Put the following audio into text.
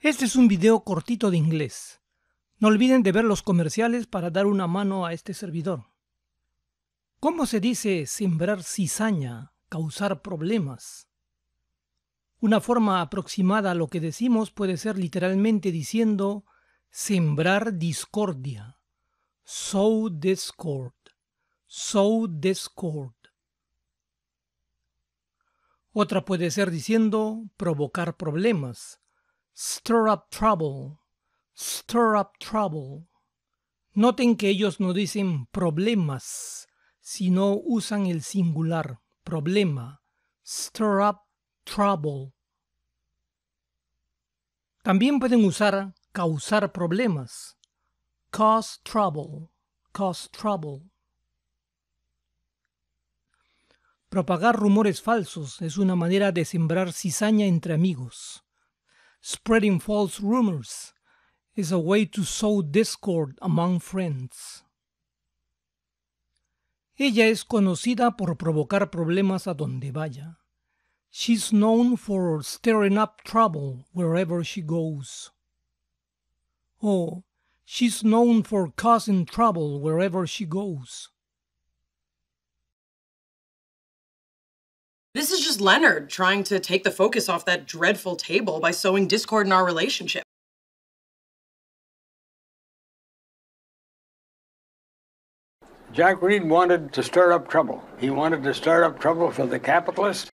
Este es un video cortito de inglés. No olviden de ver los comerciales para dar una mano a este servidor. ¿Cómo se dice sembrar cizaña, causar problemas? Una forma aproximada a lo que decimos puede ser literalmente diciendo sembrar discordia, sow discord, sow discord. Otra puede ser diciendo provocar problemas, Stir up trouble. Stir up trouble. Noten que ellos no dicen problemas, sino usan el singular, problema. Stir up trouble. También pueden usar causar problemas. Cause trouble. Cause trouble. Propagar rumores falsos es una manera de sembrar cizaña entre amigos. Spreading false rumors is a way to sow discord among friends. Ella es conocida por provocar problemas a donde vaya. She's known for stirring up trouble wherever she goes. Oh, she's known for causing trouble wherever she goes. This is just Leonard trying to take the focus off that dreadful table by sowing discord in our relationship. Jack Reed wanted to stir up trouble. He wanted to stir up trouble for the capitalists.